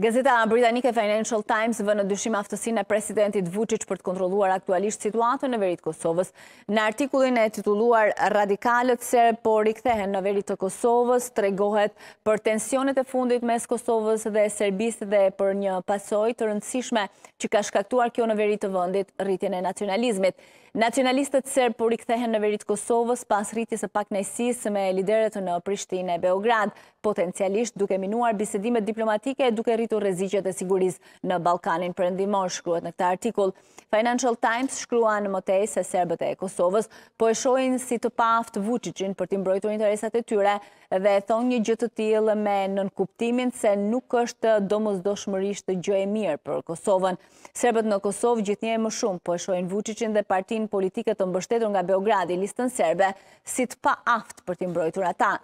Gazeta Britanike Financial Times vë në dyshim aftësin e presidentit Vucic për të kontroluar aktualisht situatën në verit Kosovës. Në artikullin e tituluar Radikalët Serbë por i kthehen në verit të Kosovës, tregohet për tensionet e fundit mes Kosovës dhe Serbis dhe për një pasoj të rëndësishme që ka shkaktuar kjo në verit të vëndit rritjen e nacionalizmit. Nacionalistët serbë për po i kthehen në verit Kosovës pas rritjes e pak nëjësis me lideret në Prishtin e Beograd, potencialisht duke minuar bisedimet diplomatike duke rritur rezicjet e siguris në Balkanin endimor, shkruat në këta artikul. Financial Times shkrua në motej se Serbët e Kosovës po e shojnë si të paft vuqicin për timbrojtur interesat e tyre dhe e thonë një gjithë të tjilë me nënkuptimin se nuk është domës doshmërisht të gjë e mirë për Kosovën. Serbët në Kosovë gjithë një e më shumë po e shojnë vuqicin dhe partin politikët të mbështetur nga Beogradi listën Serbe si të paft për timbrojtur ata.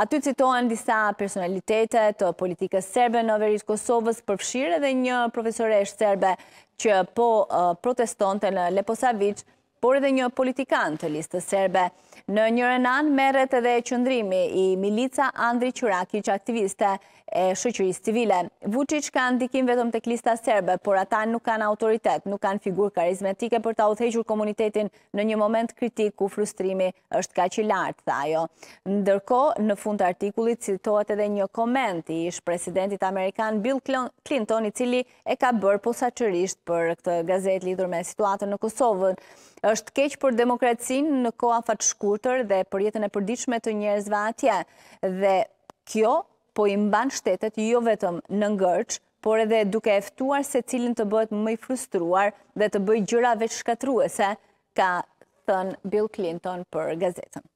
Aty citohen disa personalitetet të politikës Serbe në verit Kosovë Kosovës përfshirë edhe një profesoresh serbe që po uh, protestonte në Leposavic, por edhe një politikan të listës serbe. Në një anë meret edhe qëndrimi i milica Andri Qurakic aktiviste e shëqëris civile. Vucic ka ndikim vetëm të klista serbe, por ata nuk kanë autoritet, nuk kanë figur karizmetike për ta uthejgjur komunitetin në një moment kritik ku frustrimi është ka që lartë, thajo. Ndërko, në fund të artikulit citohet edhe një koment i ish presidentit Amerikan Bill Clinton, i cili e ka bërë posa qërisht për këtë gazet lidur me situatën në Kosovën është keq për demokracin në koha fatë shkurëtër dhe për jetën e përdiqme të njerëzve atje. Dhe kjo po imban shtetet jo vetëm në ngërç, por edhe duke eftuar se cilin të bëhet mëj frustruar dhe të bëj gjëra veç shkatruese, ka thënë Bill Clinton për gazetën.